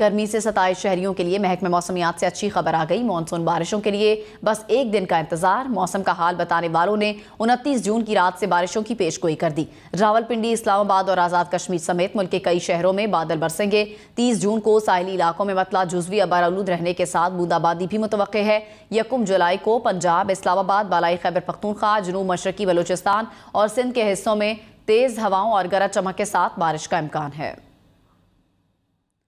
गर्मी से सताए शहरियों के लिए महकमे मौसमियात से अच्छी खबर आ गई मानसून बारिशों के लिए बस एक दिन का इंतजार मौसम का हाल बताने वालों ने उनतीस जून की रात से बारिशों की पेशगोई कर दी रावलपिंडी इस्लामाबाद और आज़ाद कश्मीर समेत मुल्क के कई शहरों में बादल बरसेंगे तीस जून को साहली इलाकों में मतला जुजवी आलूद रहने के साथ बूंदाबांदी भी मुतव है यकुम जुलाई को पंजाब इस्लामाबाद बालाई खैबर पख्तूनख्वा जनूब मशरकी बलोचिस्तान और सिंध के हिस्सों में तेज़ हवाओं और गरज चमक के साथ बारिश का इम्कान है